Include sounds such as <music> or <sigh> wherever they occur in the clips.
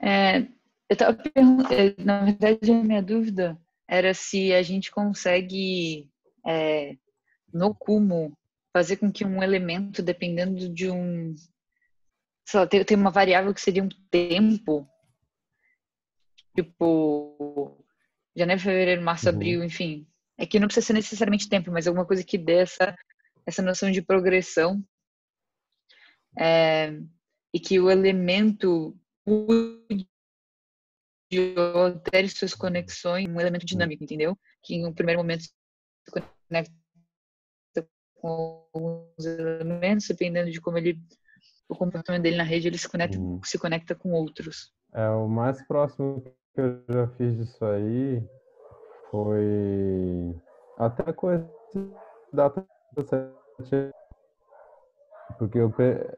É, eu tava eh, na verdade, a minha dúvida era se a gente consegue, é, no cumo, fazer com que um elemento, dependendo de um. Sei lá, tem, tem uma variável que seria um tempo. Tipo, janeiro, fevereiro, março, uhum. abril, enfim. É que não precisa ser necessariamente tempo, mas alguma coisa que dê essa, essa noção de progressão. É, e que o elemento mude altere suas conexões, um elemento hum. dinâmico, entendeu? Que em um primeiro momento se conecta com alguns elementos, dependendo de como ele o comportamento dele na rede, ele se conecta, hum. se conecta com outros. É, o mais próximo que eu já fiz disso aí foi até com esse data porque eu,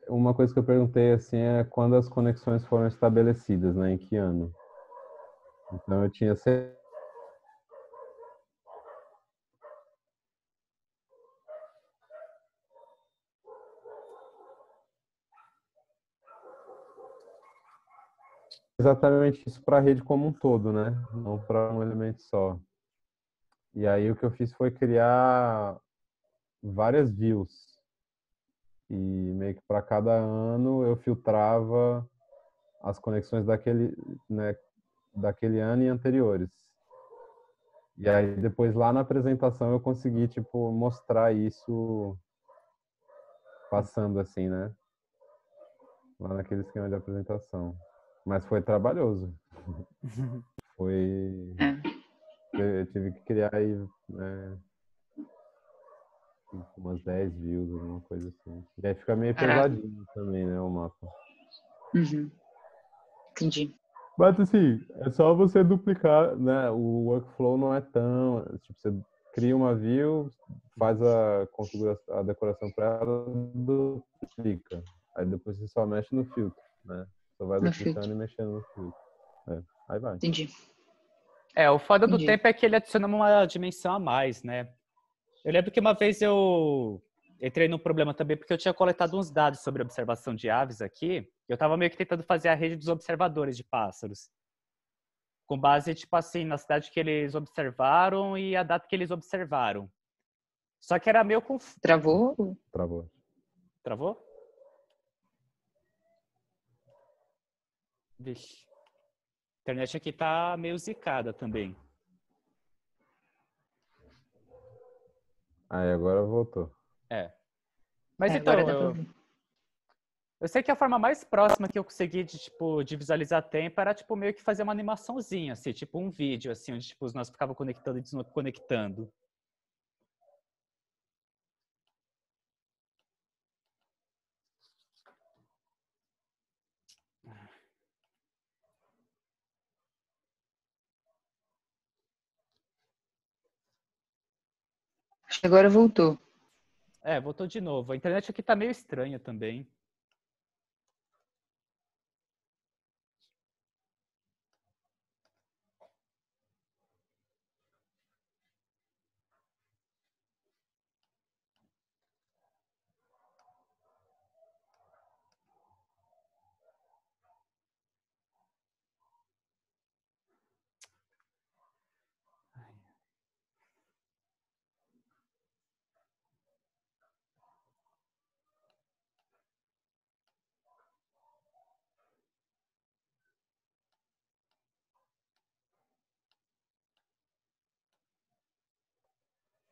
uma coisa que eu perguntei assim é quando as conexões foram estabelecidas, né? Em que ano? Então eu tinha certeza. exatamente isso para a rede como um todo, né? Não para um elemento só. E aí o que eu fiz foi criar várias views e meio que para cada ano eu filtrava as conexões daquele, né, daquele ano e anteriores. E aí depois lá na apresentação eu consegui tipo mostrar isso passando assim, né? Lá naquele esquema de apresentação. Mas foi trabalhoso. <laughs> foi é. eu tive que criar aí né, umas 10 views, alguma coisa assim. E aí fica meio Caraca. pesadinho também, né, o mapa. Uhum. Entendi. Mas assim, é só você duplicar, né? O workflow não é tão. Tipo, você cria uma view, faz a configuração, a decoração para ela, duplica. Aí depois você só mexe no filtro, né? Só vai duplicando e mexendo no filtro. É. Aí vai. Entendi. É, o foda do tempo é que ele adiciona uma dimensão a mais, né? Eu lembro que uma vez eu entrei num problema também porque eu tinha coletado uns dados sobre observação de aves aqui. Eu estava meio que tentando fazer a rede dos observadores de pássaros. Com base, tipo assim, na cidade que eles observaram e a data que eles observaram. Só que era meio confuso. Travou? Travou. Travou? Vixe. A internet aqui tá meio zicada também. Aí agora voltou. É. Mas é, então, eu... eu sei que a forma mais próxima que eu consegui de, tipo, de visualizar tempo era, tipo, meio que fazer uma animaçãozinha, assim, tipo um vídeo, assim, onde, tipo, nós ficava conectando e desconectando. Agora voltou. É, voltou de novo. A internet aqui tá meio estranha também.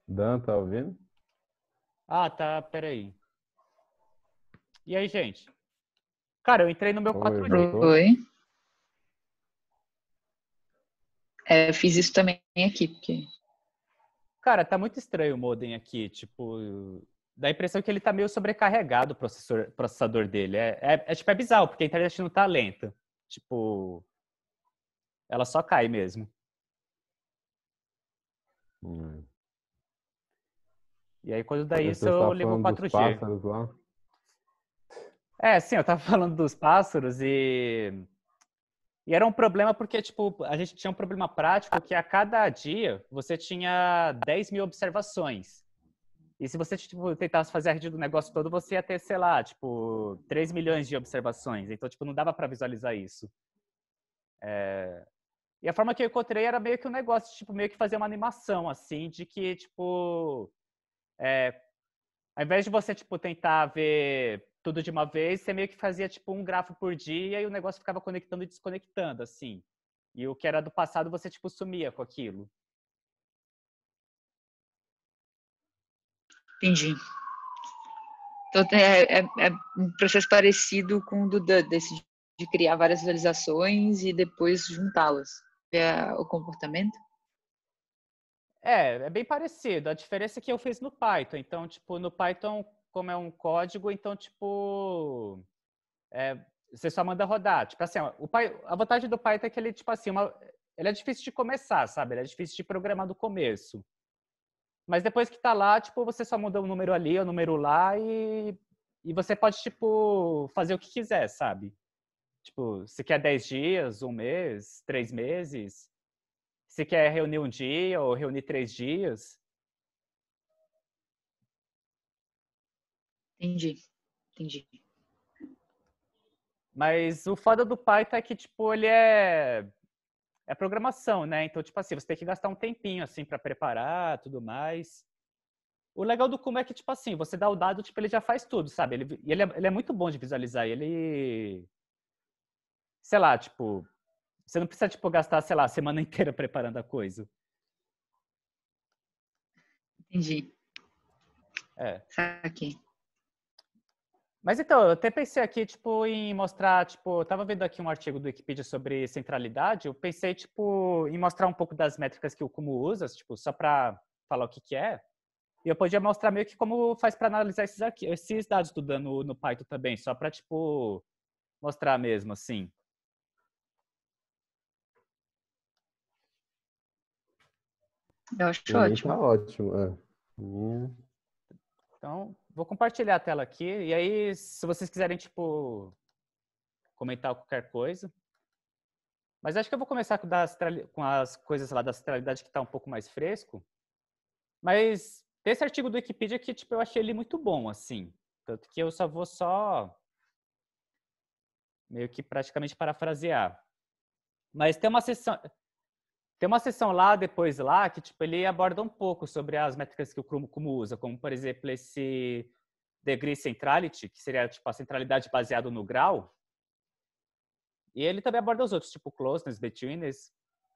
Dan, tá ouvindo? Ah, tá, peraí. E aí, gente? Cara, eu entrei no meu Oi, 4G. Oi. É, eu fiz isso também aqui, porque... Cara, tá muito estranho o modem aqui, tipo... Dá a impressão que ele tá meio sobrecarregado, o processador, processador dele. É, é, é, tipo, é bizarro, porque a internet não tá lenta. Tipo... Ela só cai mesmo. Hum. E aí, quando dá isso, eu ligo o 4G. É, sim, eu tava <laughs> falando dos pássaros e. E era um problema porque, tipo, a gente tinha um problema prático que a cada dia você tinha 10 mil observações. E se você tipo, tentasse fazer a rede do negócio todo, você ia ter, sei lá, tipo, 3 milhões de observações. Então, tipo, não dava para visualizar isso. É... E a forma que eu encontrei era meio que um negócio, tipo, meio que fazer uma animação, assim, de que, tipo, é, ao invés de você tipo tentar ver tudo de uma vez, você meio que fazia tipo um grafo por dia e o negócio ficava conectando e desconectando, assim. E o que era do passado você tipo sumia com aquilo. Entendi. Então é, é, é um processo parecido com o do desse de criar várias visualizações e depois juntá-las. Ver é o comportamento. É, é bem parecido. A diferença é que eu fiz no Python. Então, tipo, no Python, como é um código, então, tipo, é, você só manda rodar. Tipo assim, o pai. a vantagem do Python é que ele, tipo assim, uma, ele é difícil de começar, sabe? Ele é difícil de programar do começo. Mas depois que tá lá, tipo, você só muda o um número ali, o um número lá e, e você pode, tipo, fazer o que quiser, sabe? Tipo, se quer 10 dias, um mês, três meses, se quer reunir um dia ou reunir três dias. Entendi, entendi. Mas o foda do Python é que, tipo, ele é é programação, né? Então, tipo assim, você tem que gastar um tempinho, assim, para preparar, tudo mais. O legal do Kuma é que, tipo assim, você dá o dado, tipo, ele já faz tudo, sabe? Ele, ele, é, ele é muito bom de visualizar. Ele, sei lá, tipo, você não precisa, tipo, gastar, sei lá, a semana <laughs> inteira preparando a coisa. Entendi. É. Aqui. Mas então, eu até pensei aqui, tipo, em mostrar, tipo, eu tava vendo aqui um artigo do Wikipedia sobre centralidade, eu pensei, tipo, em mostrar um pouco das métricas que o Kumo usa, tipo, só para falar o que que é. E eu podia mostrar meio que como faz para analisar esses, esses dados do dano no Python também, só para, tipo, mostrar mesmo, assim. Eu acho ótimo. Tá ótimo, é. Hum. Então, vou compartilhar a tela aqui. E aí, se vocês quiserem, tipo, comentar qualquer coisa. Mas acho que eu vou começar com, das, com as coisas lá da centralidade que está um pouco mais fresco. Mas tem esse artigo do Wikipedia que, tipo, eu achei ele muito bom, assim. Tanto que eu só vou só meio que praticamente parafrasear. Mas tem uma sessão tem uma sessão lá, depois lá, que tipo, ele aborda um pouco sobre as métricas que o Kumo usa, como, por exemplo, esse degree centrality, que seria tipo, a centralidade baseada no grau. E ele também aborda os outros, tipo closeness, betweenness.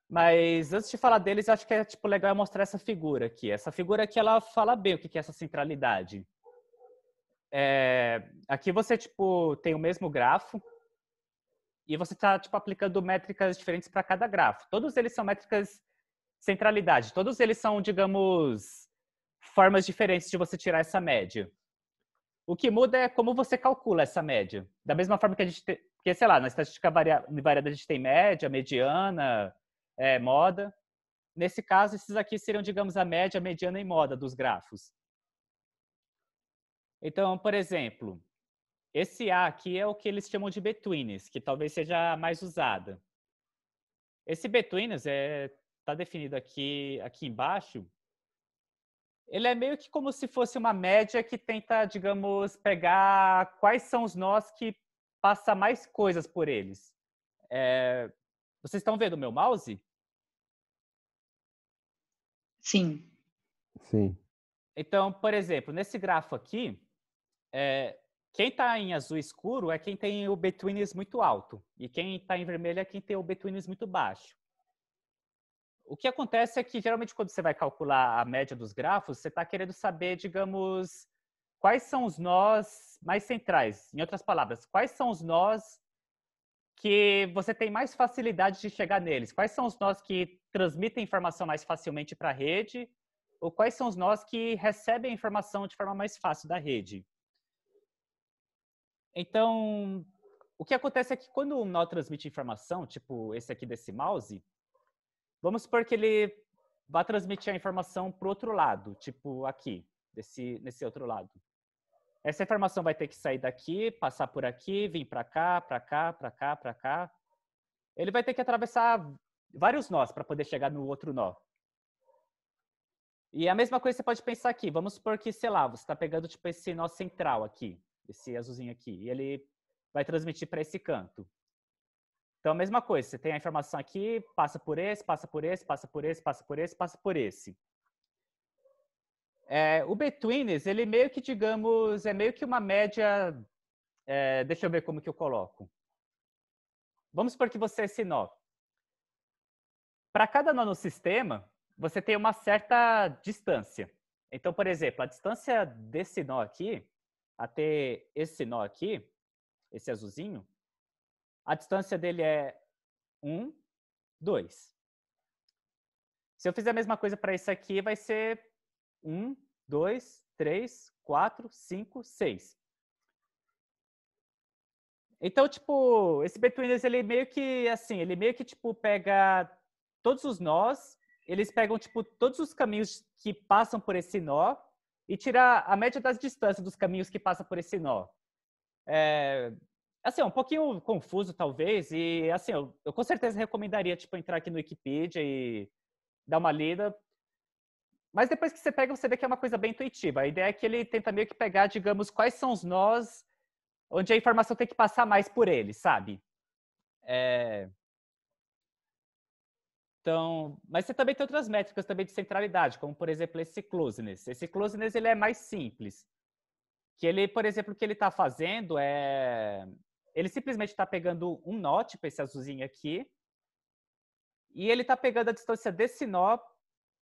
Mas antes de falar deles, acho que é tipo, legal mostrar essa figura aqui. Essa figura aqui, ela fala bem o que é essa centralidade. É... aqui você tipo, tem o mesmo grafo, e você está tipo, aplicando métricas diferentes para cada grafo. Todos eles são métricas centralidade. Todos eles são, digamos, formas diferentes de você tirar essa média. O que muda é como você calcula essa média. Da mesma forma que a gente tem, porque, sei lá, na estatística variada a gente tem média, mediana, é, moda. Nesse caso, esses aqui seriam, digamos, a média, mediana e moda dos grafos. Então, por exemplo, esse A aqui é o que eles chamam de betweens, que talvez seja a mais usada. Esse betweens está é, tá definido aqui, aqui embaixo. Ele é meio que como se fosse uma média que tenta, digamos, pegar quais são os nós que passa mais coisas por eles. É, vocês estão vendo o meu mouse? Sim. Sim. Então, por exemplo, nesse grafo aqui, é, quem está em azul escuro é quem tem o betweens muito alto. E quem está em vermelho é quem tem o betweens muito baixo. O que acontece é que, geralmente, quando você vai calcular a média dos grafos, você está querendo saber, digamos, quais são os nós mais centrais. Em outras palavras, quais são os nós que você tem mais facilidade de chegar neles? Quais são os nós que transmitem informação mais facilmente para a rede? Ou quais são os nós que recebem a informação de forma mais fácil da rede? Então, o que acontece é que quando um nó transmite informação, tipo esse aqui desse mouse, vamos supor que ele vá transmitir a informação para o outro lado, tipo aqui, desse, nesse outro lado. Essa informação vai ter que sair daqui, passar por aqui, vir para cá, para cá, para cá, para cá. Ele vai ter que atravessar vários nós para poder chegar no outro nó. E a mesma coisa você pode pensar aqui. Vamos supor que, sei lá, você está pegando tipo esse nó central aqui esse azulzinho aqui, e ele vai transmitir para esse canto. Então, a mesma coisa, você tem a informação aqui, passa por esse, passa por esse, passa por esse, passa por esse, passa por esse. É, o betweens, ele meio que, digamos, é meio que uma média... É, deixa eu ver como que eu coloco. Vamos supor que você é esse nó. Para cada nó no sistema, você tem uma certa distância. Então, por exemplo, a distância desse nó aqui a ter esse nó aqui, esse azulzinho, a distância dele é 1, 2. Se eu fizer a mesma coisa para esse aqui, vai ser 1, 2, 3, 4, 5, 6. Então, tipo, esse Betweeners, ele meio que, assim, ele meio que, tipo, pega todos os nós, eles pegam, tipo, todos os caminhos que passam por esse nó, e tirar a média das distâncias dos caminhos que passa por esse nó. É, assim, é um pouquinho confuso talvez e assim, eu, eu, com certeza recomendaria tipo entrar aqui no Wikipedia e dar uma lida. Mas depois que você pega, você vê que é uma coisa bem intuitiva. A ideia é que ele tenta meio que pegar, digamos, quais são os nós onde a informação tem que passar mais por ele, sabe? É... Então, mas você também tem outras métricas também de centralidade, como por exemplo esse closeness. Esse closeness ele é mais simples, que ele, por exemplo, o que ele está fazendo é ele simplesmente está pegando um nó, tipo esse azulzinho aqui, e ele está pegando a distância desse nó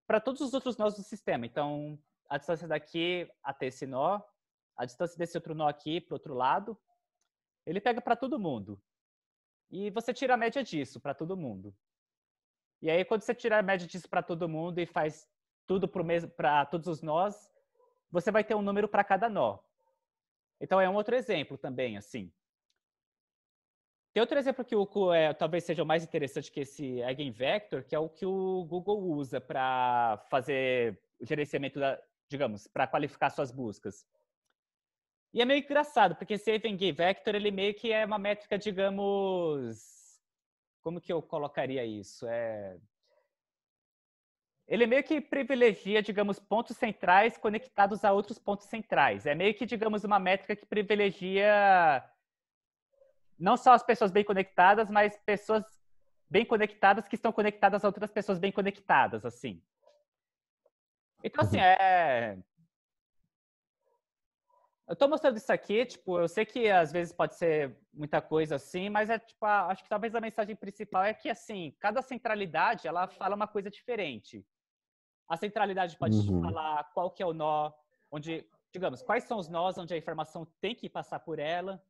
para todos os outros nós do sistema. Então, a distância daqui até esse nó, a distância desse outro nó aqui para o outro lado, ele pega para todo mundo. E você tira a média disso para todo mundo. E aí, quando você tirar a média disso para todo mundo e faz tudo para todos os nós, você vai ter um número para cada nó. Então, é um outro exemplo também, assim. Tem outro exemplo que o, é, talvez seja o mais interessante que esse eigenvector, que é o que o Google usa para fazer o gerenciamento, da, digamos, para qualificar suas buscas. E é meio engraçado, porque esse eigenvector, ele meio que é uma métrica, digamos, como que eu colocaria isso? É... Ele meio que privilegia, digamos, pontos centrais conectados a outros pontos centrais. É meio que, digamos, uma métrica que privilegia não só as pessoas bem conectadas, mas pessoas bem conectadas que estão conectadas a outras pessoas bem conectadas, assim. Então, assim, uhum. é... Eu tô mostrando isso aqui, tipo, eu sei que às vezes pode ser muita coisa assim, mas é tipo, a, acho que talvez a mensagem principal é que assim, cada centralidade ela fala uma coisa diferente. A centralidade pode uhum. falar qual que é o nó, onde, digamos, quais são os nós onde a informação tem que passar por ela.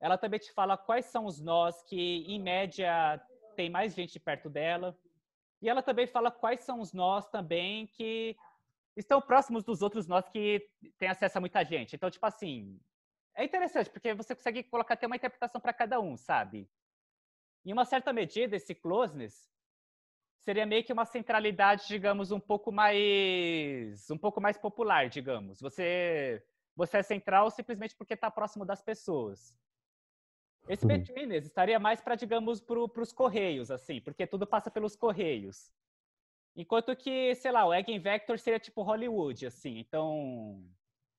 Ela também te fala quais são os nós que, em média, tem mais gente perto dela. E ela também fala quais são os nós também que estão próximos dos outros nós que têm acesso a muita gente. Então, tipo assim, é interessante, porque você consegue colocar até uma interpretação para cada um, sabe? Em uma certa medida, esse closeness seria meio que uma centralidade, digamos, um pouco mais um pouco mais popular, digamos. Você você é central simplesmente porque está próximo das pessoas. Esse uhum. betweenness betweeners estaria mais para, digamos, para os correios, assim, porque tudo passa pelos correios. Enquanto que, sei lá, o Eigenvector seria tipo Hollywood, assim. Então,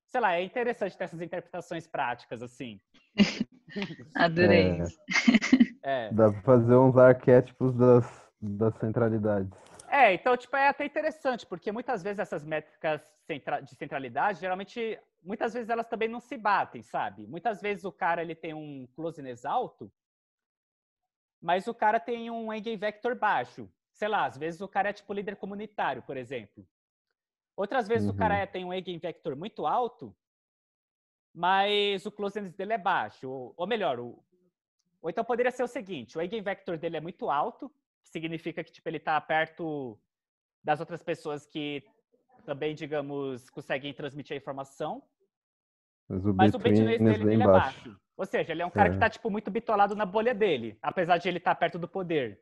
sei lá, é interessante ter essas interpretações práticas, assim. <laughs> Adorei. É. <laughs> é. Dá pra fazer uns arquétipos das, das centralidades. É, então, tipo, é até interessante, porque muitas vezes essas métricas de centralidade, geralmente, muitas vezes elas também não se batem, sabe? Muitas vezes o cara, ele tem um closeness alto, mas o cara tem um eigenvector baixo sei lá, às vezes o cara é tipo líder comunitário, por exemplo. Outras vezes uhum. o cara uhum. é, tem um eigenvector muito alto, mas o closeness dele é baixo. Ou, ou melhor, o, ou então poderia ser o seguinte, o eigenvector dele é muito alto, que significa que tipo, ele está perto das outras pessoas que também, digamos, conseguem transmitir a informação. Mas o, mas o dele, dele é baixo. baixo. Ou seja, ele é um cara tá, é. que está tipo, muito bitolado na bolha dele, apesar de ele estar tá perto do poder.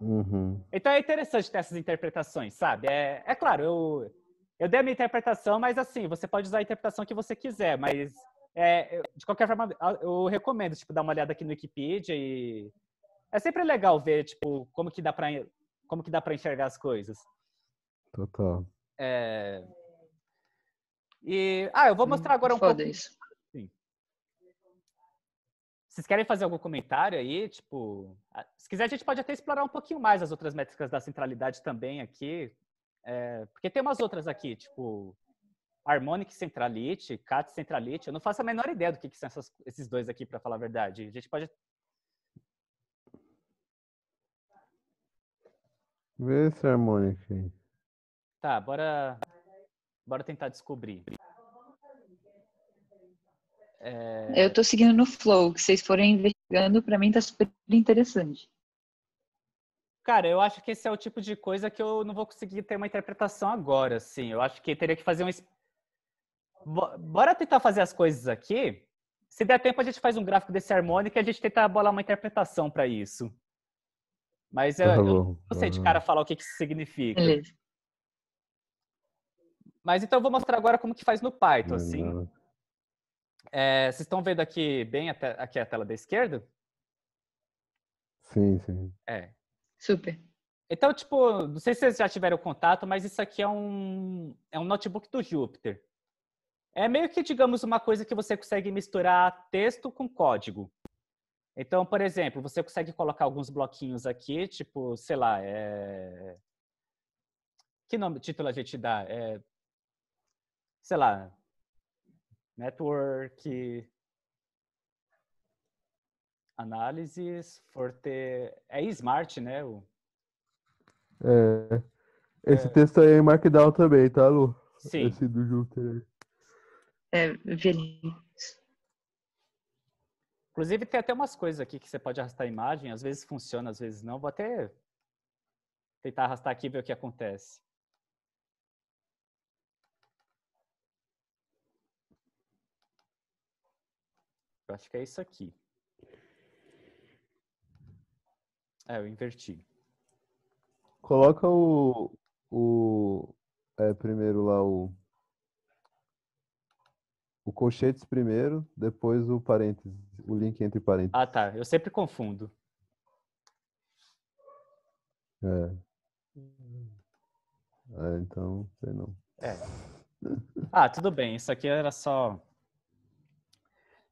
Uhum. Então é interessante ter essas interpretações, sabe? É, é claro, eu, eu dei a minha interpretação, mas assim, você pode usar a interpretação que você quiser, mas é, de qualquer forma, eu recomendo, tipo, dar uma olhada aqui no Wikipedia e é sempre legal ver, tipo, como que dá pra, como que dá enxergar as coisas. Total. É... E, ah, eu vou mostrar agora um pouco... Vocês querem fazer algum comentário aí? Tipo, se quiser, a gente pode até explorar um pouquinho mais as outras métricas da centralidade também aqui. É, porque tem umas outras aqui, tipo Harmonic Centrality, Cat Centrality. Eu não faço a menor ideia do que, que são essas, esses dois aqui, para falar a verdade. A gente pode. Vê esse Harmonic. Tá, bora, bora tentar descobrir. É... Eu estou seguindo no flow, que vocês forem investigando, para mim está super interessante. Cara, eu acho que esse é o tipo de coisa que eu não vou conseguir ter uma interpretação agora, assim. Eu acho que teria que fazer um. Bora tentar fazer as coisas aqui. Se der tempo, a gente faz um gráfico desse harmônico e a gente tenta bolar uma interpretação para isso. Mas eu, eu, não sei de cara falar o que, que isso significa. Beleza. Mas então eu vou mostrar agora como que faz no Python, assim. É, vocês estão vendo aqui bem aqui a tela da esquerda? Sim, sim. É. Super. Então, tipo, não sei se vocês já tiveram contato, mas isso aqui é um, é um notebook do Jupyter. É meio que, digamos, uma coisa que você consegue misturar texto com código. Então, por exemplo, você consegue colocar alguns bloquinhos aqui, tipo, sei lá, é... que nome, título a gente dá? É... Sei lá, network, análises, forte. É smart, né? O... É. Esse é. texto aí é em Markdown também, tá, Lu? Sim. Esse do Júpiter aí. É, velho Inclusive, tem até umas coisas aqui que você pode arrastar a imagem, às vezes funciona, às vezes não. Vou até tentar arrastar aqui e ver o que acontece. Eu acho que é isso aqui. É, eu inverti. Coloca o. o é, primeiro lá o. O colchetes primeiro, depois o parênteses, o link entre parênteses. Ah, tá. Eu sempre confundo. É. É, então, sei não. É. Ah, tudo bem. Isso aqui era só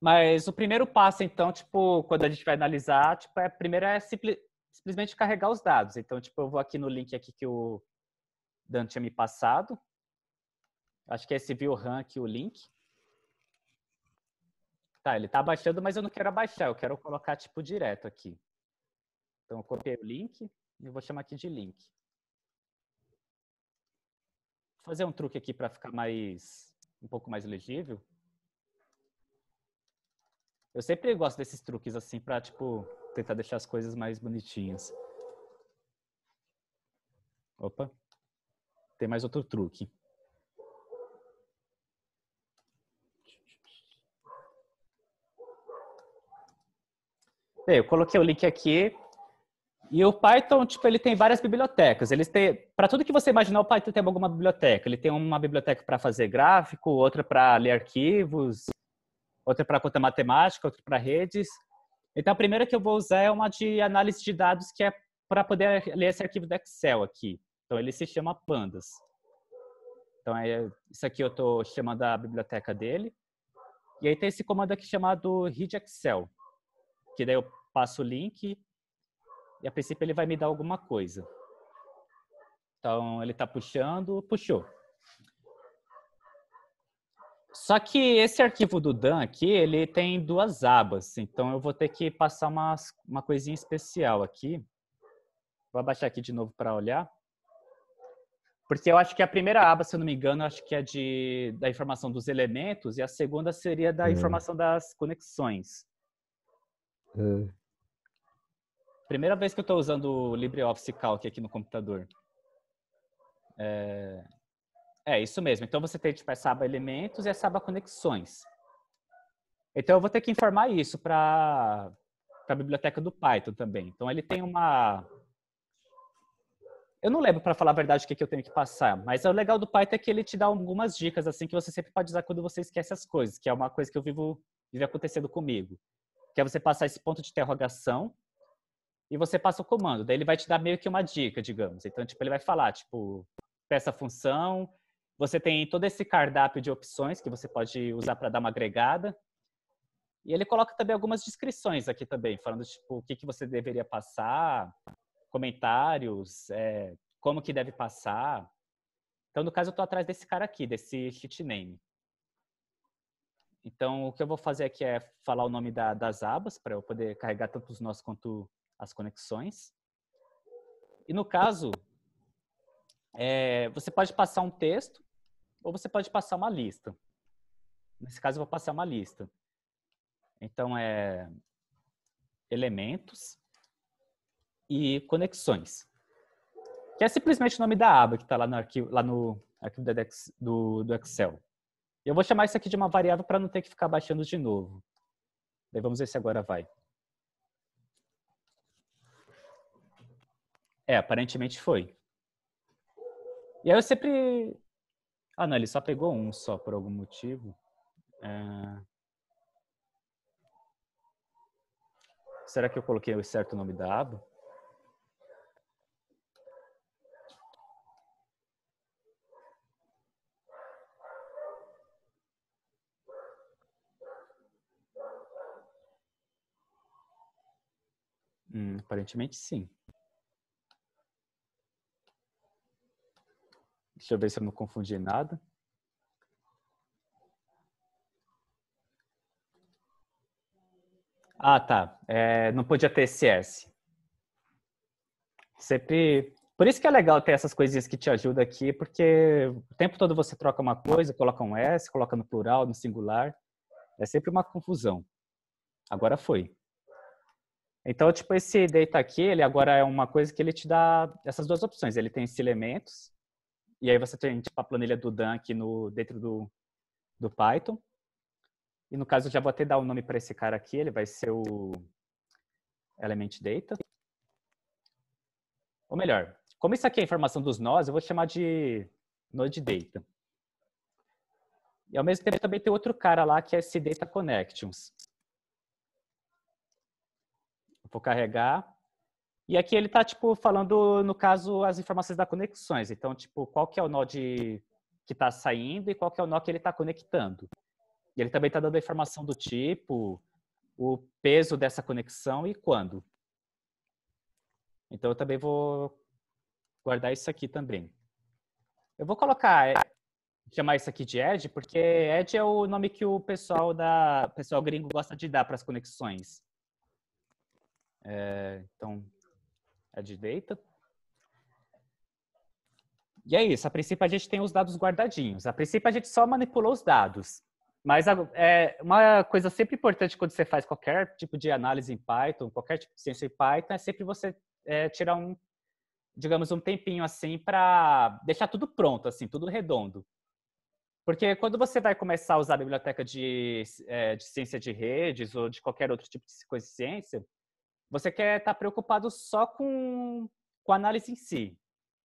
mas o primeiro passo, então, tipo, quando a gente vai analisar, tipo, é, primeiro é simplesmente carregar os dados. Então, tipo, eu vou aqui no link aqui que o Dan tinha me passado. Acho que é esse view rank o link. Tá, ele tá abaixando, mas eu não quero abaixar, eu quero colocar, tipo, direto aqui. Então, eu copiei o link e vou chamar aqui de link. Vou fazer um truque aqui para ficar mais, um pouco mais legível. Eu sempre gosto desses truques, assim, pra, tipo, tentar deixar as coisas mais bonitinhas. Opa. Tem mais outro truque. Bem, eu coloquei o link aqui. E o Python, tipo, ele tem várias bibliotecas. Eles têm, para tudo que você imaginar, o Python tem alguma biblioteca. Ele tem uma biblioteca para fazer gráfico, outra para ler arquivos, outra para conta matemática, outra para redes. Então, a primeira que eu vou usar é uma de análise de dados, que é para poder ler esse arquivo do Excel aqui. Então, ele se chama Pandas. Então, é, isso aqui eu estou chamando a biblioteca dele. E aí tem esse comando aqui chamado read Excel, que daí eu passo o link e a princípio ele vai me dar alguma coisa. Então, ele está puxando, puxou. Só que esse arquivo do Dan aqui, ele tem duas abas, então eu vou ter que passar uma, uma coisinha especial aqui. Vou abaixar aqui de novo para olhar. Porque eu acho que a primeira aba, se eu não me engano, acho que é de, da informação dos elementos e a segunda seria da hum. informação das conexões. Hum. Primeira vez que eu estou usando o LibreOffice Calc aqui no computador. É, é, isso mesmo. Então você tem tipo a é aba elementos e essa é aba conexões. Então eu vou ter que informar isso para a biblioteca do Python também. Então ele tem uma eu não lembro para falar a verdade o que, que eu tenho que passar, mas o legal do Python é que ele te dá algumas dicas assim que você sempre pode usar quando você esquece as coisas, que é uma coisa que eu vivo vive acontecendo comigo, que é você passar esse ponto de interrogação e você passa o comando. Daí ele vai te dar meio que uma dica, digamos. Então, tipo, ele vai falar, tipo, peça a função, você tem todo esse cardápio de opções que você pode usar para dar uma agregada. E ele coloca também algumas descrições aqui também, falando tipo o que, que você deveria passar, comentários, é, como que deve passar. Então, no caso, eu estou atrás desse cara aqui, desse sheet name. Então, o que eu vou fazer aqui é falar o nome da, das abas, para eu poder carregar tanto os nós quanto as conexões. E no caso, é, você pode passar um texto, ou você pode passar uma lista. Nesse caso, eu vou passar uma lista. Então, é elementos e conexões. Que é simplesmente o nome da aba que está lá no arquivo, lá no arquivo do, do Excel. Eu vou chamar isso aqui de uma variável para não ter que ficar baixando de novo. vamos ver se agora vai. É, aparentemente foi. E aí eu sempre ah, não, ele só pegou um só por algum motivo. É... Será que eu coloquei o certo nome da aba? Hum, aparentemente sim. Deixa eu ver se eu não confundi nada. Ah, tá. É, não podia ter CS. Sempre. Por isso que é legal ter essas coisinhas que te ajudam aqui, porque o tempo todo você troca uma coisa, coloca um S, coloca no plural, no singular. É sempre uma confusão. Agora foi. Então, tipo, esse data aqui, ele agora é uma coisa que ele te dá essas duas opções. Ele tem esses elementos, e aí você tem tipo, a planilha do Dan aqui no, dentro do, do Python. E no caso, eu já vou até dar o um nome para esse cara aqui, ele vai ser o element data. Ou melhor, como isso aqui é a informação dos nós, eu vou chamar de node data. E ao mesmo tempo também tem outro cara lá que é esse data connections. Vou carregar e aqui ele está tipo falando, no caso, as informações das conexões. Então, tipo, qual que é o nó de que está saindo e qual que é o nó que ele está conectando. E ele também está dando a informação do tipo, o peso dessa conexão e quando. Então, eu também vou guardar isso aqui também. Eu vou colocar, é, chamar isso aqui de Edge, porque Edge é o nome que o pessoal da pessoal gringo gosta de dar para as conexões. É, então, a direita. E é isso. A princípio, a gente tem os dados guardadinhos. A princípio, a gente só manipulou os dados. Mas é, uma coisa sempre importante quando você faz qualquer tipo de análise em Python, qualquer tipo de ciência em Python, é sempre você é, tirar um, digamos, um tempinho assim para deixar tudo pronto, assim, tudo redondo. Porque quando você vai começar a usar a biblioteca de, é, de ciência de redes ou de qualquer outro tipo de coisa de ciência, você quer estar tá preocupado só com, com a análise em si.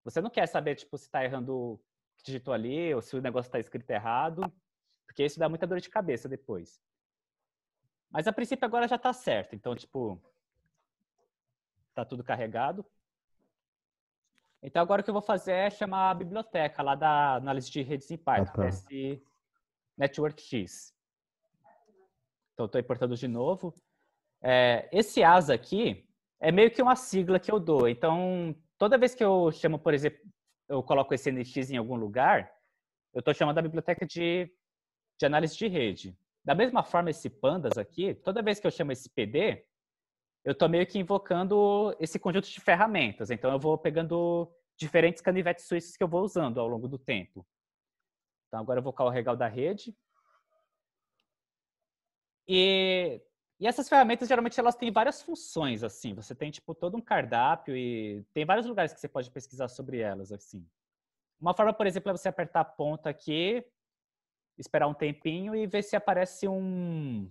Você não quer saber, tipo, se está errando que digitou ali ou se o negócio está escrito errado, porque isso dá muita dor de cabeça depois. Mas a princípio agora já está certo. Então, tipo, está tudo carregado. Então agora o que eu vou fazer é chamar a biblioteca lá da análise de redes em ah, Python, ah, tá. esse Network X. Então estou importando de novo. É, esse ASA aqui é meio que uma sigla que eu dou. Então, toda vez que eu chamo, por exemplo, eu coloco esse NX em algum lugar, eu estou chamando a biblioteca de, de análise de rede. Da mesma forma, esse pandas aqui, toda vez que eu chamo esse PD, eu estou meio que invocando esse conjunto de ferramentas. Então, eu vou pegando diferentes canivetes suíços que eu vou usando ao longo do tempo. Então, agora eu vou carregar o da rede. E e essas ferramentas geralmente elas têm várias funções assim. Você tem tipo todo um cardápio e tem vários lugares que você pode pesquisar sobre elas assim. Uma forma, por exemplo, é você apertar a ponta aqui, esperar um tempinho e ver se aparece um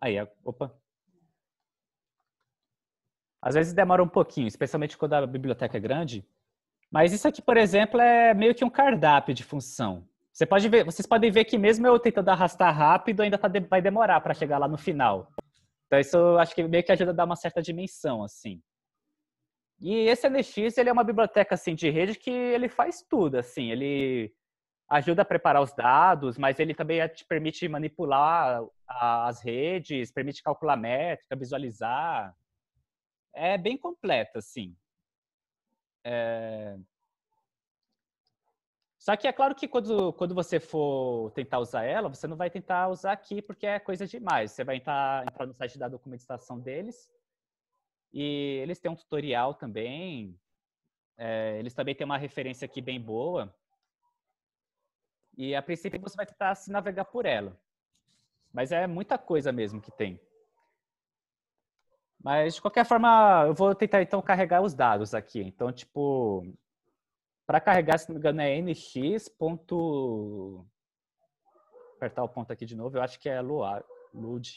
Aí, opa. Às vezes demora um pouquinho, especialmente quando a biblioteca é grande. Mas isso aqui, por exemplo, é meio que um cardápio de função. Você pode ver, vocês podem ver que mesmo eu tentando arrastar rápido, ainda tá de, vai demorar para chegar lá no final. Então isso acho que meio que ajuda a dar uma certa dimensão, assim. E esse NX, ele é uma biblioteca assim de rede que ele faz tudo, assim, ele ajuda a preparar os dados, mas ele também é, te permite manipular as redes, permite calcular métrica, visualizar. É bem completo, assim. É... Só que é claro que quando, quando você for tentar usar ela, você não vai tentar usar aqui porque é coisa demais. Você vai entrar, entrar no site da documentação deles e eles têm um tutorial também. É, eles também têm uma referência aqui bem boa. E a princípio você vai tentar se navegar por ela. Mas é muita coisa mesmo que tem. Mas de qualquer forma, eu vou tentar então carregar os dados aqui. Então, tipo, para carregar, se não me engano, é NX. Ponto... Apertar o ponto aqui de novo, eu acho que é Luar, lud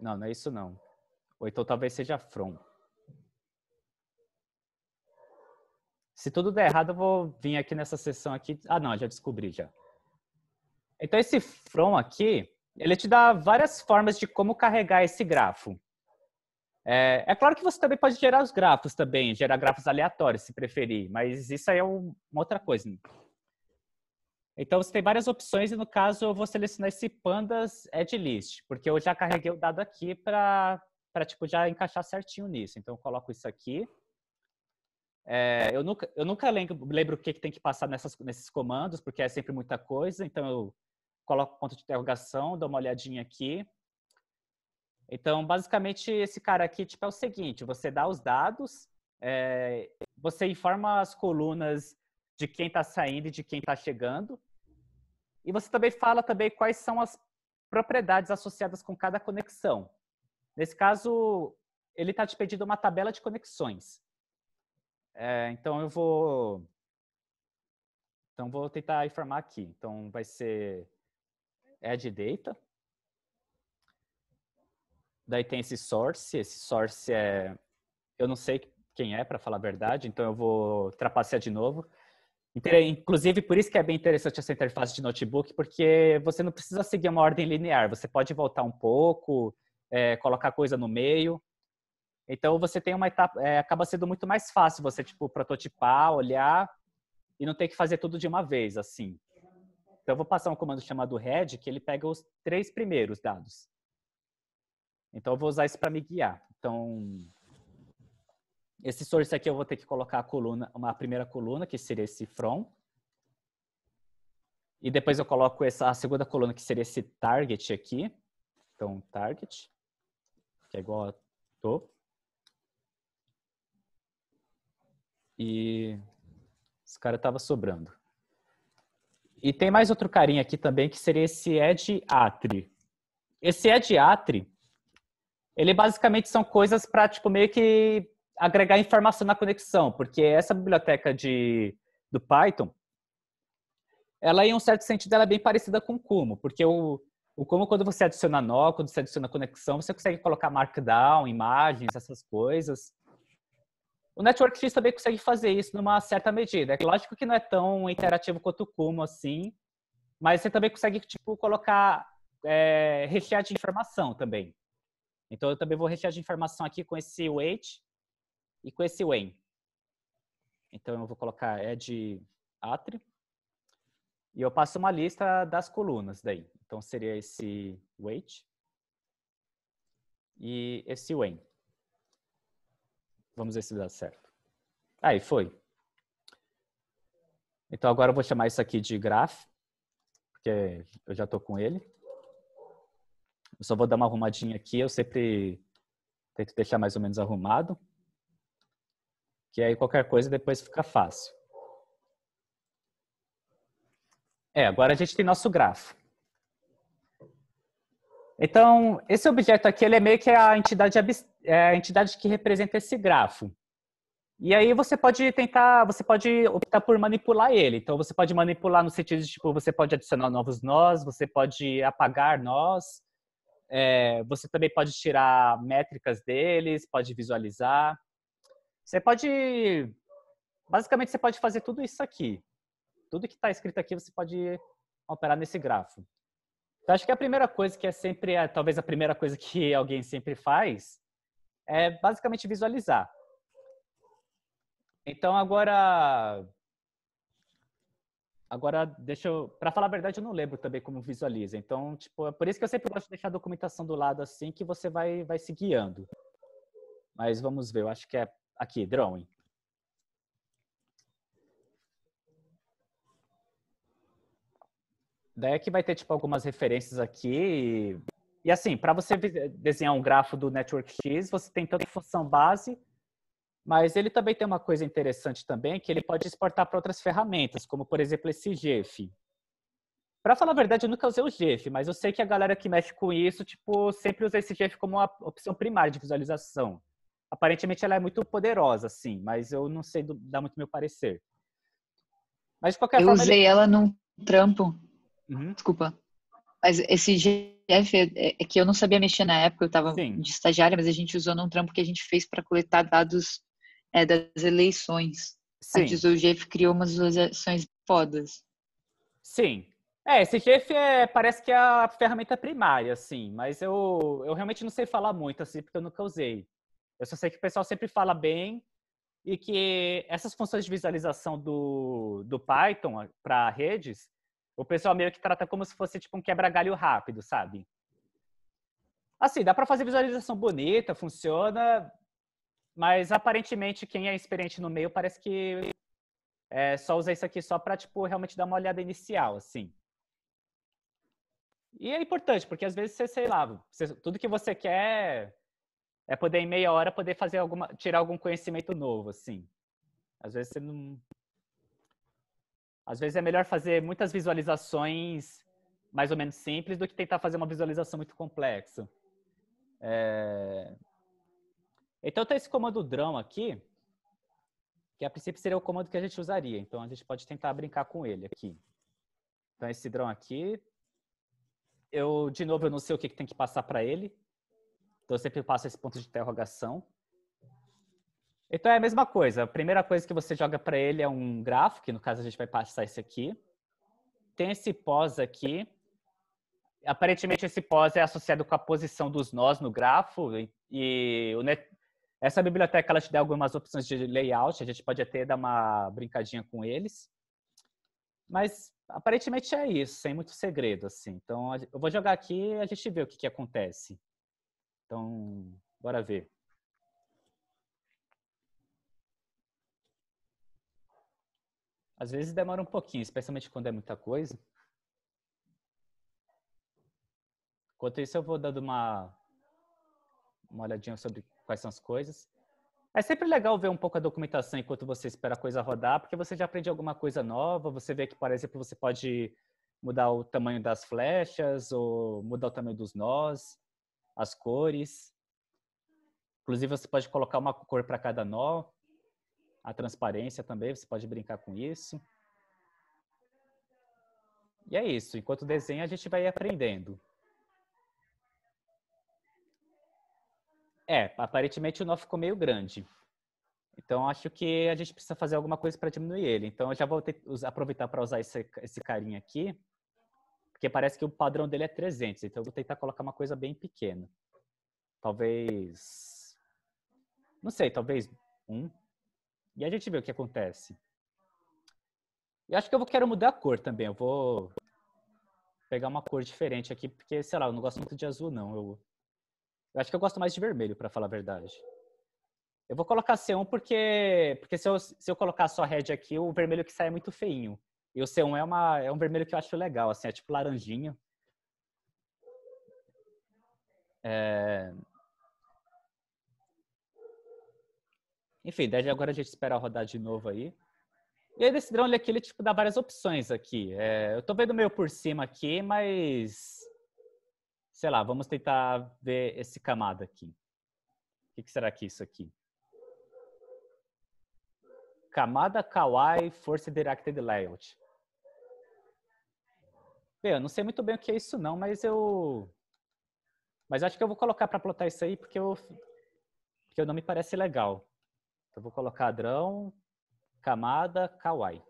Não, não é isso não. Ou então talvez seja From. Se tudo der errado, eu vou vir aqui nessa sessão aqui. Ah, não, já descobri já. Então esse From aqui, ele te dá várias formas de como carregar esse grafo. É, é, claro que você também pode gerar os grafos também, gerar grafos aleatórios, se preferir, mas isso aí é um, uma outra coisa. Então, você tem várias opções e, no caso, eu vou selecionar esse pandas add list, porque eu já carreguei o dado aqui para, tipo, já encaixar certinho nisso. Então, eu coloco isso aqui. É, eu nunca, eu nunca lembro, lembro o que, que tem que passar nessas, nesses comandos, porque é sempre muita coisa. Então, eu coloco ponto de interrogação, dou uma olhadinha aqui. Então, basicamente, esse cara aqui tipo, é o seguinte: você dá os dados, é, você informa as colunas de quem está saindo e de quem está chegando, e você também fala também quais são as propriedades associadas com cada conexão. Nesse caso, ele está te pedindo uma tabela de conexões. É, então eu vou, então vou tentar informar aqui. Então vai ser add data. Daí tem esse source, esse source é eu não sei quem é para falar a verdade, então eu vou trapacear de novo. Inclusive, por isso que é bem interessante essa interface de notebook, porque você não precisa seguir uma ordem linear, você pode voltar um pouco, é, colocar coisa no meio. Então, você tem uma etapa, é, acaba sendo muito mais fácil você, tipo, prototipar, olhar e não ter que fazer tudo de uma vez, assim. Então, eu vou passar um comando chamado head, que ele pega os três primeiros dados. Então, eu vou usar isso para me guiar. Então, esse source aqui eu vou ter que colocar a coluna, uma primeira coluna, que seria esse from. E depois eu coloco essa a segunda coluna, que seria esse target aqui. Então, target, que é igual a topo. E esse cara estava sobrando. E tem mais outro carinha aqui também, que seria esse edge atri. Esse edge atri, ele basicamente são coisas para tipo meio que agregar informação na conexão, porque essa biblioteca de do Python, ela em um certo sentido ela é bem parecida com o Como, porque o o Como quando você adiciona nó, quando você adiciona conexão, você consegue colocar markdown, imagens, essas coisas. O Network X também consegue fazer isso numa certa medida. É lógico que não é tão interativo quanto o Como assim, mas você também consegue tipo colocar é, rechear de informação também. Então, eu também vou rechear de informação aqui com esse weight e com esse when. Então, eu vou colocar add é atri. E eu passo uma lista das colunas daí. Então, seria esse weight e esse when. Vamos ver se dá certo. Aí, foi. Então, agora eu vou chamar isso aqui de graph, porque eu já estou com ele. Eu só vou dar uma arrumadinha aqui, eu sempre tento deixar mais ou menos arrumado, que aí qualquer coisa depois fica fácil. É, agora a gente tem nosso grafo. Então, esse objeto aqui, ele é meio que a entidade, é a entidade que representa esse grafo. E aí você pode tentar, você pode optar por manipular ele. Então você pode manipular no sentido de tipo, você pode adicionar novos nós, você pode apagar nós, é, você também pode tirar métricas deles, pode visualizar. Você pode, basicamente, você pode fazer tudo isso aqui. Tudo que está escrito aqui você pode operar nesse grafo. Então, acho que a primeira coisa que é sempre, talvez a primeira coisa que <laughs> alguém sempre faz, é basicamente visualizar. Então, agora, Agora, deixa eu. Para falar a verdade, eu não lembro também como visualiza. Então, tipo, é por isso que eu sempre gosto de deixar a documentação do lado assim, que você vai, vai se guiando. Mas vamos ver, eu acho que é aqui, drone. Daí é que vai ter tipo algumas referências aqui. E, e assim, para você desenhar um grafo do Network X, você tem tanto função base mas ele também tem uma coisa interessante também, que ele pode exportar para outras ferramentas, como por exemplo esse GIF. Para falar a verdade, eu nunca usei o GIF, mas eu sei que a galera que mexe com isso, tipo, sempre usa esse GIF como uma opção primária de visualização. Aparentemente ela é muito poderosa, sim, mas eu não sei dar muito meu parecer. Mas de qualquer eu forma, usei ele... ela num trampo. Uhum. Desculpa. Mas esse GIF é, é, é, que eu não sabia mexer na época, eu estava de estagiária, mas a gente usou num trampo que a gente fez para coletar dados é, das eleições. Sim. Antes o Jeff criou umas eleições fodas. Sim. É, esse GIF é, parece que é a ferramenta primária, assim, mas eu, eu realmente não sei falar muito, assim, porque eu nunca usei. Eu só sei que o pessoal sempre fala bem e que essas funções de visualização do, do Python para redes, o pessoal meio que trata como se fosse tipo um quebra-galho rápido, sabe? Assim, dá para fazer visualização bonita, funciona, mas aparentemente quem é experiente no meio parece que é, só usa isso aqui só para tipo realmente dar uma olhada inicial, assim. E é importante porque às vezes você sei lá, você, tudo que você quer é poder em meia hora poder fazer alguma, tirar algum conhecimento novo, assim. Às vezes você não, às vezes é melhor fazer muitas visualizações mais ou menos simples do que tentar fazer uma visualização muito complexa. É... Então tem esse comando drão aqui, que a princípio seria o comando que a gente usaria. Então a gente pode tentar brincar com ele aqui. Então esse drão aqui, eu de novo eu não sei o que, que tem que passar para ele. Então eu sempre passo esse ponto de interrogação. Então é a mesma coisa. A primeira coisa que você joga para ele é um grafo, que no caso a gente vai passar esse aqui. Tem esse pós aqui. Aparentemente esse pós é associado com a posição dos nós no grafo e, e o net, essa biblioteca ela te dá algumas opções de layout, a gente pode até dar uma brincadinha com eles. Mas aparentemente é isso, sem muito segredo assim. Então eu vou jogar aqui e a gente vê o que, que acontece. Então, bora ver. Às vezes demora um pouquinho, especialmente quando é muita coisa. Enquanto isso, eu vou dando uma, uma olhadinha sobre quais são as coisas. É sempre legal ver um pouco a documentação enquanto você espera a coisa rodar, porque você já aprende alguma coisa nova, você vê que, por exemplo, você pode mudar o tamanho das flechas ou mudar o tamanho dos nós, as cores. Inclusive, você pode colocar uma cor para cada nó, a transparência também, você pode brincar com isso. E é isso, enquanto desenha a gente vai aprendendo. É, aparentemente o nó ficou meio grande. Então, acho que a gente precisa fazer alguma coisa para diminuir ele. Então, eu já vou ter, aproveitar para usar esse, esse carinha aqui, porque parece que o padrão dele é 300. Então, eu vou tentar colocar uma coisa bem pequena. Talvez... Não sei, talvez um. E a gente vê o que acontece. E acho que eu vou, quero mudar a cor também. Eu vou pegar uma cor diferente aqui, porque, sei lá, eu não gosto muito de azul, não. Eu eu acho que eu gosto mais de vermelho, para falar a verdade. Eu vou colocar C1 porque, porque se, eu, se eu colocar só red aqui, o vermelho que sai é muito feinho. E o C1 é, uma, é um vermelho que eu acho legal, assim, é tipo laranjinha. É... Enfim, daí agora a gente espera rodar de novo aí. E aí nesse drone aqui, ele tipo, dá várias opções aqui. É, eu tô vendo meio por cima aqui, mas sei lá, vamos tentar ver esse camada aqui. O que será que é isso aqui? Camada Kawaii Force Directed Layout. Bem, eu não sei muito bem o que é isso não, mas eu... Mas acho que eu vou colocar para plotar isso aí, porque eu... porque não me parece legal. Então, eu vou colocar drão, camada, kawaii.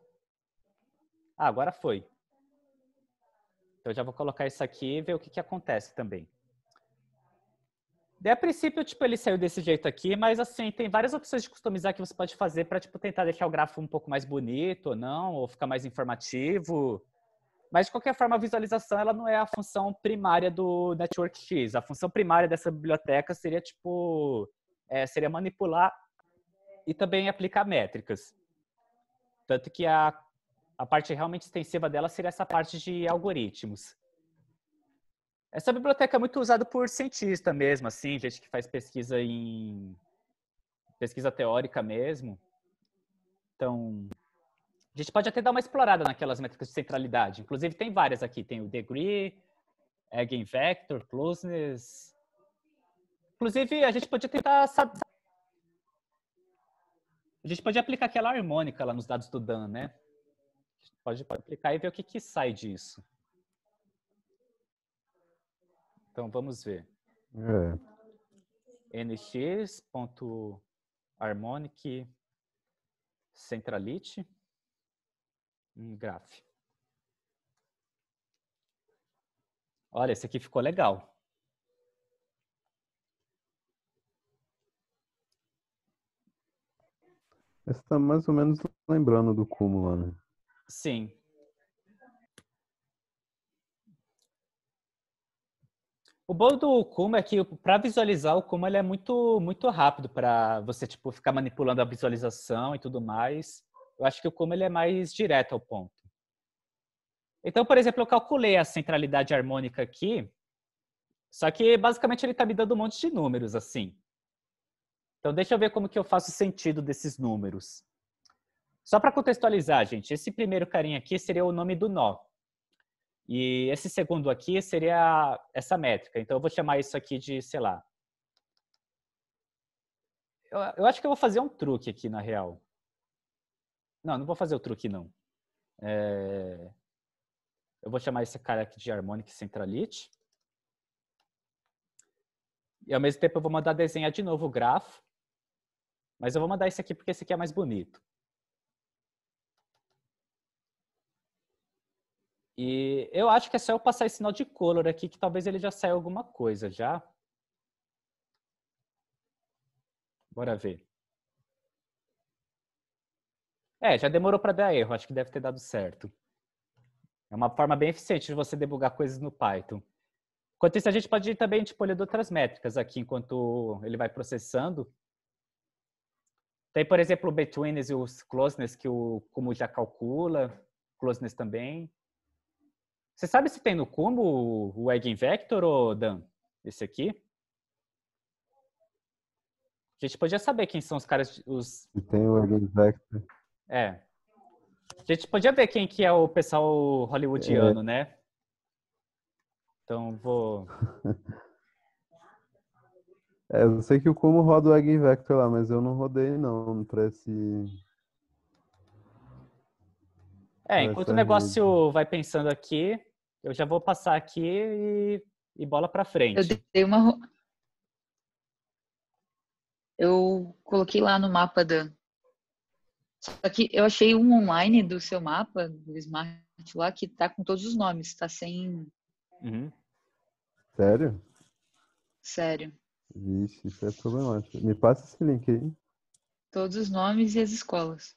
Ah, agora foi. Então, já vou colocar isso aqui e ver o que, que acontece também. Daí, a princípio, tipo, ele saiu desse jeito aqui, mas assim, tem várias opções de customizar que você pode fazer para tipo, tentar deixar o gráfico um pouco mais bonito ou não, ou ficar mais informativo. Mas, de qualquer forma, a visualização ela não é a função primária do Network X. A função primária dessa biblioteca seria, tipo, é, seria manipular e também aplicar métricas. Tanto que a a parte realmente extensiva dela seria essa parte de algoritmos. Essa biblioteca é muito usada por cientista mesmo, assim, gente que faz pesquisa em pesquisa teórica mesmo. Então, a gente pode até dar uma explorada naquelas métricas de centralidade. Inclusive, tem várias aqui. Tem o degree, eigenvector, closeness. Inclusive, a gente podia tentar... A gente pode aplicar aquela harmônica lá nos dados do Dan, né? Pode, pode aplicar e ver o que, que sai disso. Então, vamos ver. É. NX ponto harmonic centralite graph. Olha, esse aqui ficou legal. Esse está mais ou menos lembrando do cúmulo, né? Sim. O bom do Kuma é que para visualizar o Kuma ele é muito muito rápido para você tipo ficar manipulando a visualização e tudo mais. Eu acho que o Kuma ele é mais direto ao ponto. Então, por exemplo, eu calculei a centralidade harmônica aqui, só que basicamente ele está me dando um monte de números assim. Então, deixa eu ver como que eu faço sentido desses números. Só para contextualizar, gente, esse primeiro carinha aqui seria o nome do nó. E esse segundo aqui seria essa métrica. Então eu vou chamar isso aqui de, sei lá. Eu, eu acho que eu vou fazer um truque aqui, na real. Não, não vou fazer o truque, não. É... Eu vou chamar esse cara aqui de harmonic centralite. E ao mesmo tempo eu vou mandar desenhar de novo o grafo. Mas eu vou mandar esse aqui porque esse aqui é mais bonito. E eu acho que é só eu passar esse sinal de color aqui, que talvez ele já saia alguma coisa já. Bora ver. É, já demorou para dar erro, acho que deve ter dado certo. É uma forma bem eficiente de você debugar coisas no Python. Enquanto isso, a gente pode ir também tipo, olhando outras métricas aqui, enquanto ele vai processando. Tem, por exemplo, o betweenness e os closeness, que o Como já calcula, closeness também. Você sabe se tem no combo o eigenvector, ou Dan? Esse aqui? A gente podia saber quem são os caras... Os... tem o eigenvector. É. A gente podia ver quem que é o pessoal hollywoodiano, é. né? Então, vou... <laughs> É, eu sei que o como roda o eigenvector lá, mas eu não rodei não para esse. É, enquanto o negócio rede. vai pensando aqui, eu já vou passar aqui e, e bola para frente. Eu dei uma. Eu coloquei lá no mapa da. Só que eu achei um online do seu mapa, do Smart lá, que tá com todos os nomes, tá sem. Uhum. Sério? Sério. Vixe, isso é problemático. Me passa esse link aí. Todos os nomes e as escolas.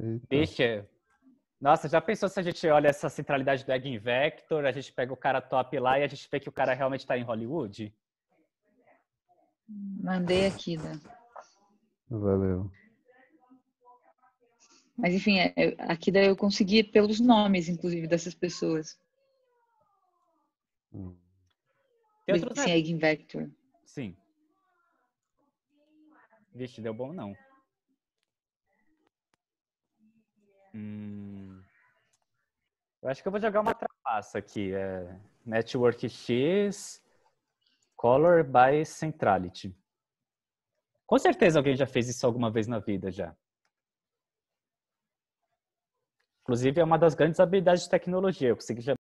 Eita. Vixe, é nossa, já pensou se a gente olha essa centralidade do Egg Invictor, a gente pega o cara top lá e a gente vê que o cara realmente está em Hollywood? Mandei aqui, né? Valeu. Mas enfim, é, aqui daí eu consegui pelos nomes, inclusive, dessas pessoas. Hum. Tem outro Sim, Egg Invictor. Sim. Vixe, deu bom não. Hum... Eu acho que eu vou jogar uma trapaça aqui. É Network X, Color by Centrality. Com certeza alguém já fez isso alguma vez na vida já. Inclusive, é uma das grandes habilidades de tecnologia. Eu consegui já.